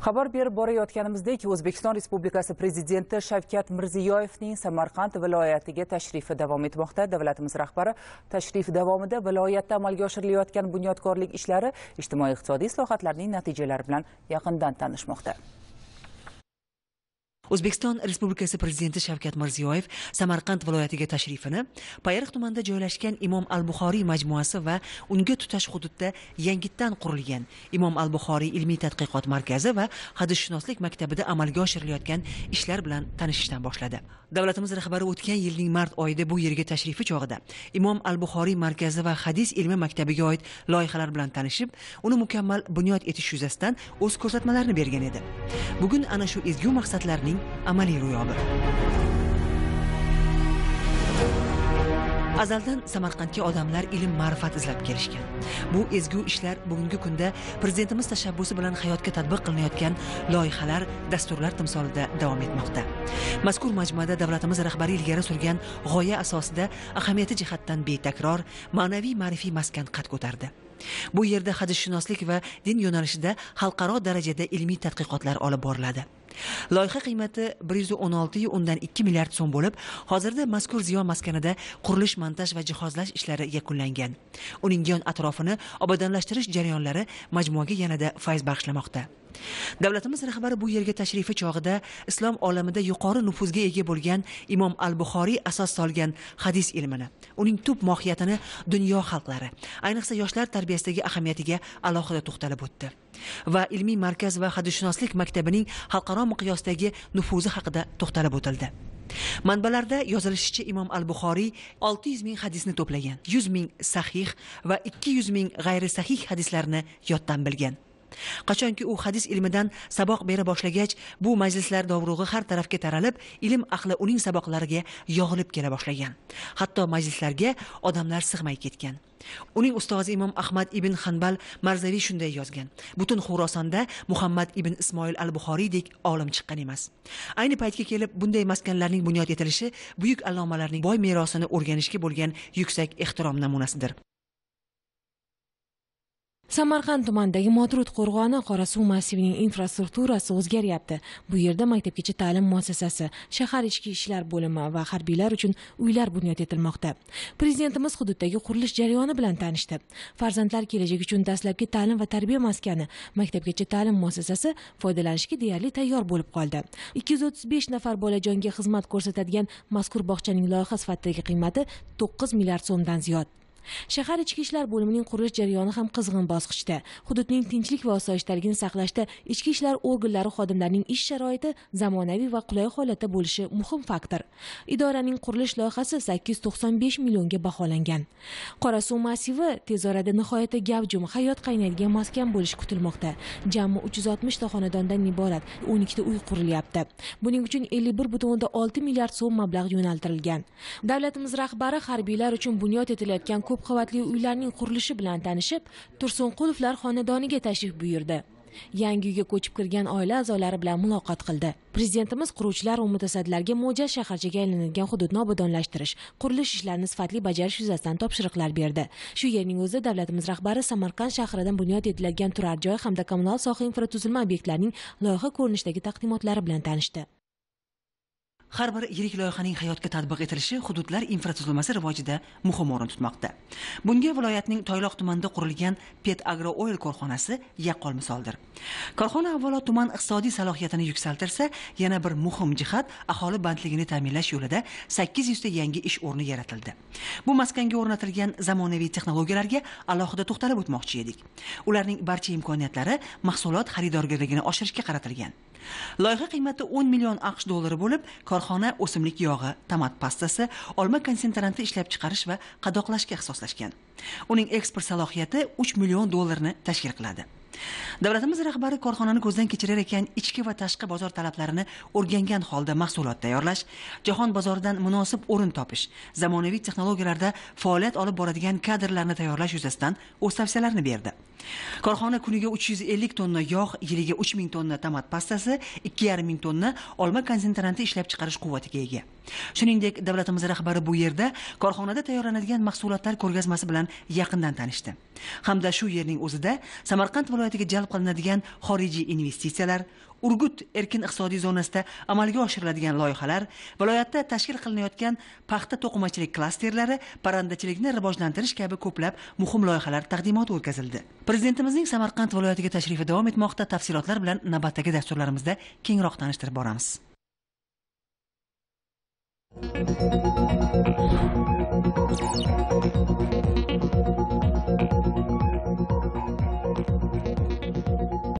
xabar berib borayotganimizdek o'zbekiston respublikasi prezidenti shavkat mirziyoyevning samarqand viloyatiga tashrifi davom etmoqda davlatimiz rahbari tashrif davomida viloyatda amalga oshirilayotgan bunyodkorlik ishlari ijtimoiy iqtisodiy islohotlarning natijalari bilan yaqindan tanishmoqda o'zbekiston respublikasi prezidenti shavkat mirziyoyev samarqand viloyatiga tashrifini payariq tumanida joylashgan imom al buxoriy majmuasi va unga tutash hududda yangitdan qurilgan imom al buxoriy ilmiy tadqiqot markazi va hadisshunoslik maktabida amalga oshirilayotgan ishlar bilan tanishishdan boshladi davlatimiz rahbari o'tgan yilning mart oyida bu yerga tashrifi chog'ida imom al buxoriy markazi va hadis ilmi maktabiga oid loyihalar bilan tanishib uni mukammal bunyod etish yuzasidan o'z ko'rsatmalarini bergan edi bugun ana shu ezgu maqsadlarning amaliy ro'yobi azaldan samarqandga odamlar ilm ma'rifat izlab kelishgan bu ezgu ishlar bugungi kunda prezidentimiz tashabbusi bilan hayotga tatbiq qilinayotgan loyihalar dasturlar timsolida davom etmoqda mazkur majmuada davlatimiz rahbari ilgari surgan g'oya asosida ahamiyati jihatdan betakror ma'naviy ma'rifiy maskan qad ko'tardi bu yerda hadisshunoslik va din yo'nalishida xalqaro darajada ilmiy tadqiqotlar olib boriladi loyiha qiymati bir yuz o'n olti undan ikki milliard so'm bo'lib hozirda mazkur ziyo maskanida qurilish montaj va jihozlash ishlari yakunlangan uning yon atrofini obodonlashtirish jarayonlari majmuaga yanada fayz bag'ishlamoqda davlatimiz rahbari bu yerga tashrifi chog'ida islom olamida yuqori nufuzga ega bo'lgan imom al buxoriy asos solgan hadis ilmini uning tub mohiyatini dunyo xalqlari ayniqsa yoshlar tarbiyasidagi ahamiyatiga alohida to'xtalib o'tdi va ilmiy markaz va hadisshunoslik maktabining xalqaro miqyosdagi nufuzi haqida to'xtalib o'tildi manbalarda yozilishicha imom al buxoriy 600 ming hadisni to'plagan 100 ming sahih va 200 ming g'ayri sahih hadislarni yoddan bilgan qachonki u hadis ilmidan saboq bera boshlagach bu majlislar dovrug'i har tarafga taralib ilm ahli uning saboqlariga yog'ilib kela boshlagan hatto majlislarga odamlar sig'may ketgan uning ustozi imom ahmad ibn hanbal marzaviy shunday yozgan butun xurosonda muhammad ibn ismoil al buxoriydek olim chiqqan emas ayni paytga kelib bunday maskanlarning bunyod etilishi buyuk allomalarning boy merosini o'rganishga bo'lgan yuksak ehtirom namunasidir samarqand tumanidagi motrud qo'rg'oni qorasuv massivining infrastrukturasi o'zgaryapti bu yerda maktabgacha ta'lim muassasasi shahar ichki ishlar bo'limi va harbiylar uchun uylar bunyod etilmoqda prezidentimiz hududdagi qurilish jarayoni bilan tanishdi farzandlar kelajak uchun dastlabki ta'lim va tarbiya maskani maktabgacha ta'lim muassasasi foydalanishga deyarli tayyor bo'lib qoldi ikki yuz o'ttiz besh nafar bolajonga xizmat ko'rsatadigan mazkur bog'chaning loyiha sifatidagi qiymati to'qqiz milliard so'mdan ziyod shahar ichki ishlar bo'limining qurilish jarayoni ham qizg'in bosqichda hududning tinchlik va osoyishtaligini saqlashda ichki ishlar organlari xodimlarining ish sharoiti zamonaviy va qulay holatda bo'lishi muhim faktor idoraning qurilish loyihasi sakkiz yuz to'qson besh millionga baholangan qorasuv massivi tez orada nihoyatda gavjum hayot qaynaydigan maskan bo'lishi kutilmoqda jami uch yuz oltmishta xonadondan iborat o'n ikkita uy qurilyapti buning uchun ellik bir butun olti milliard so'm mablag' yo'naltirilgan davlatimiz rahbari harbiylar uchun bunyod etilayotgan ko'p qavatli uylarning qurilishi bilan tanishib tursunqulovlar xonadoniga tashrif buyurdi yangi uyga ko'chib kirgan oila a'zolari bilan muloqot qildi prezidentimiz quruvchilar va mutasaddilarga mo'jaz shaharchaga aylanadigan hududni obodonlashtirish qurilish ishlarini sifatli bajarish yuzasidan topshiriqlar berdi shu yerning o'zida davlatimiz rahbari samarqand shahridan bunyod etiladigan turar joy hamda kommunal soha infratuzilma obyektlarining loyiha ko'rinishidagi taqdimotlari bilan tanishdi har bir yirik loyihaning hayotga tatbiq etilishi hududlar infratuzilmasi rivojida muhim o'rin tutmoqda bunga viloyatning toyloq tumanida qurilgan pet agro oil korxonasi yaqqol misoldir korxona avvalo tuman iqtisodiy salohiyatini yuksaltirsa yana bir muhim jihat aholi bandligini ta'minlash yo'lida sakkiz yuzta yangi ish o'rni yaratildi bu maskanga o'rnatilgan zamonaviy texnologiyalarga alohida to'xtalib o'tmoqchi edik ularning barcha imkoniyatlari mahsulot xaridorgarligini oshirishga qaratilgan loyiha qiymati o'n million aqsh dollari bo'lib korxona o'simlik yog'i tomat pastasi olma konsentranti ishlab chiqarish va qadoqlashga ixtisoslashgan uning eksport salohiyati 3 million dollarni tashkil qiladi davlatimiz rahbari korxonani ko'zdan kechirar ekan ichki va tashqi bozor talablarini o'rgangan holda mahsulot tayyorlash jahon bozoridan munosib o'rin topish zamonaviy texnologiyalarda faoliyat olib boradigan kadrlarni tayyorlash yuzasidan o'z tavsiyalarini berdi korxona kuniga 350 tonna yog' yiliga 3000 tonna tomat pastasi 2500 tonna olma konsentrati ishlab chiqarish quvvatiga ega shuningdek davlatimiz rahbari bu yerda korxonada tayyorlanadigan mahsulotlar ko'rgazmasi bilan yaqindan tanishdi hamda shu yerning o'zida samarqand viloyatiga jalb qilinadigan xorijiy investitsiyalar urgut erkin iqtisodiy zonasida amalga oshiriladigan loyihalar viloyatda tashkil qilinayotgan paxta to'qimachilik klasterlari parrandachilikni rivojlantirish kabi ko'plab muhim loyihalar taqdimoti o'tkazildi prezidentimizning samarqand viloyatiga tashrifi davom etmoqda tafsilotlar bilan navbatdagi dasturlarimizda kengroq tanishtirib boramiz